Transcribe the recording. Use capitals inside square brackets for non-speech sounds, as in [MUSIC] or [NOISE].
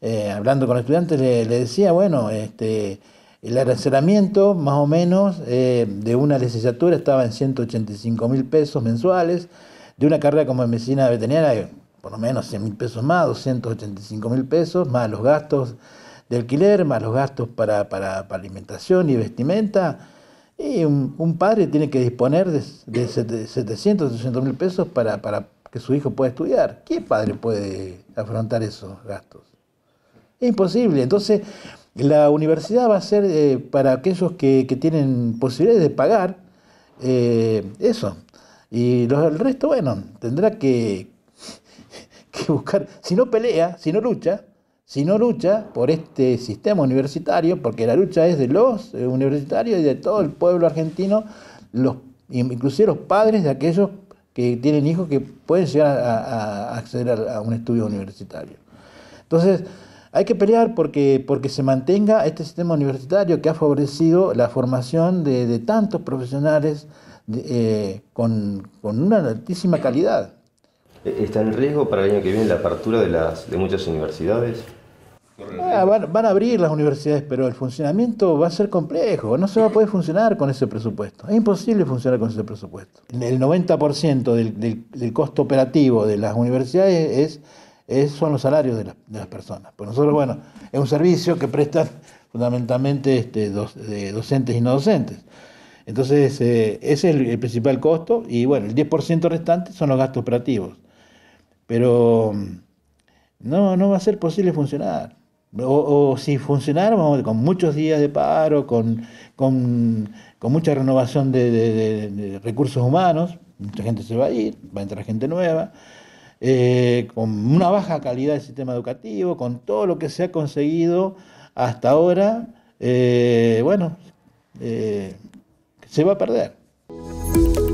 Eh, hablando con estudiantes, le, decía, bueno, este, el arancelamiento más o menos eh, de una licenciatura estaba en 185 mil pesos mensuales, de una carrera como medicina veterinaria, por lo menos 100 mil pesos más, 285 mil pesos, más los gastos de alquiler, más los gastos para, alimentación y vestimenta. Y un, padre tiene que disponer de, de 700, 800 mil pesos para, para que su hijo pueda estudiar. ¿Qué padre puede afrontar esos gastos? Es imposible. Entonces, la universidad va a ser eh, para aquellos que, tienen posibilidades de pagar eh, eso. Y el resto, bueno, tendrá [LAUGHS] que, buscar. Si no pelea, si no lucha, si no lucha por este sistema universitario, porque la lucha es de los eh, universitarios y de todo el pueblo argentino, los, inclusive los padres de aquellos que tienen hijos que pueden llegar a, acceder a, un estudio universitario. Entonces, hay que pelear porque, porque se mantenga este sistema universitario que ha favorecido la formación de, tantos profesionales eh, con, una altísima calidad. Eh, ¿Está en riesgo para el año que viene la apertura de, las, de muchas universidades? Ah, van, a abrir las universidades, pero el funcionamiento va a ser complejo. No se va a poder funcionar con ese presupuesto. Es imposible funcionar con ese presupuesto. El 90% del costo operativo de las universidades es es, son los salarios de, las personas. Pues nosotros, bueno, es un servicio que prestan [LAUGHS] fundamentalmente este, eh, docentes y no docentes. Entonces, eh, ese es el, principal costo y bueno, el 10% restante son los gastos operativos. Pero mm, no, no va a ser posible funcionar. O, si vamos con muchos días de paro, con, mucha renovación de recursos humanos, mucha gente se va a ir, va a entrar gente nueva. Eh, con una baja calidad del sistema educativo, con todo lo que se ha conseguido hasta ahora, eh, bueno, eh, se va a perder.